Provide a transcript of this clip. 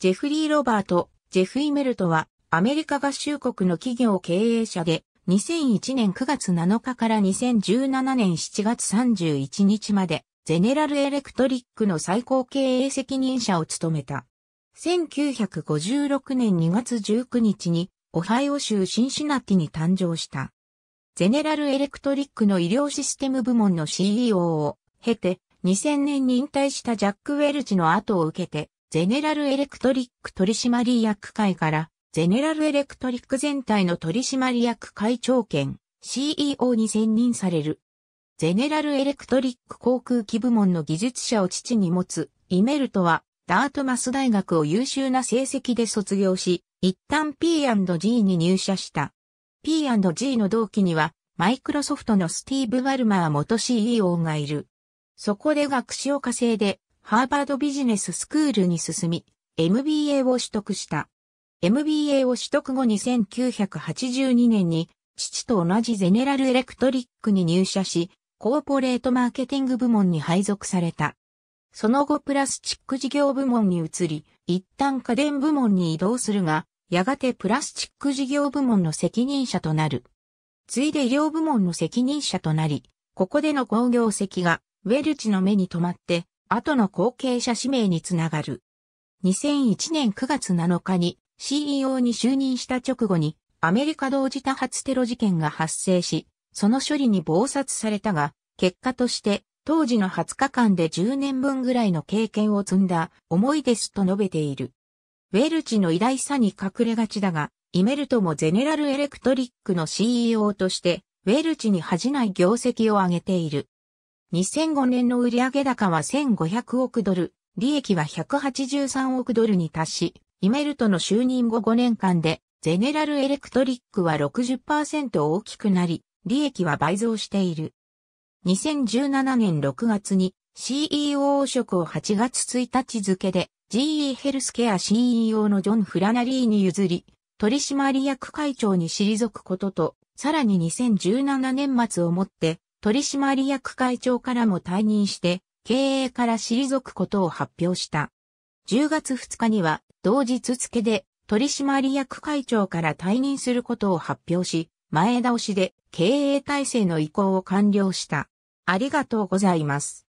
ジェフリー・ロバート、ジェフ・イメルトは、アメリカ合衆国の企業経営者で、2001年9月7日から2017年7月31日まで、ゼネラルエレクトリックの最高経営責任者を務めた。1956年2月19日に、オハイオ州シンシナティに誕生した。ゼネラルエレクトリックの医療システム部門の CEO を経て、2000年に引退したジャック・ウェルジの後を受けて、ゼネラルエレクトリック取締役会から、ゼネラルエレクトリック全体の取締役会長兼 CEO に選任される。ゼネラルエレクトリック航空機部門の技術者を父に持つイメルトは、ダートマス大学を優秀な成績で卒業し、一旦 P&G に入社した。P&G の同期には、マイクロソフトのスティーブ・ワルマー元 CEO がいる。そこで学士を稼いで、ハーバードビジネススクールに進み、MBA を取得した。MBA を取得後に1982年に、父と同じゼネラルエレクトリックに入社し、コーポレートマーケティング部門に配属された。その後プラスチック事業部門に移り、一旦家電部門に移動するが、やがてプラスチック事業部門の責任者となる。ついで医療部門の責任者となり、ここでの工業席が、ウェルチの目に留まって、後の後継者指名につながる。2001年9月7日に CEO に就任した直後にアメリカ同時多発テロ事件が発生し、その処理に暴殺されたが、結果として当時の20日間で10年分ぐらいの経験を積んだ思いですと述べている。ウェルチの偉大さに隠れがちだが、イメルトもゼネラルエレクトリックの CEO として、ウェルチに恥じない業績を上げている。2005年の売上高は1500億ドル、利益は183億ドルに達し、イメルトの就任後5年間で、ゼネラルエレクトリックは60%大きくなり、利益は倍増している。2017年6月に CEO 職を8月1日付で GE ヘルスケア CEO のジョン・フラナリーに譲り、取締役会長に退くことと、さらに2017年末をもって取締役会長からも退任して、経営から退くことを発表した。10月2日には、同日付で取締役会長から退任することを発表し、前倒しで経営体制の移行を完了した。ありがとうございます。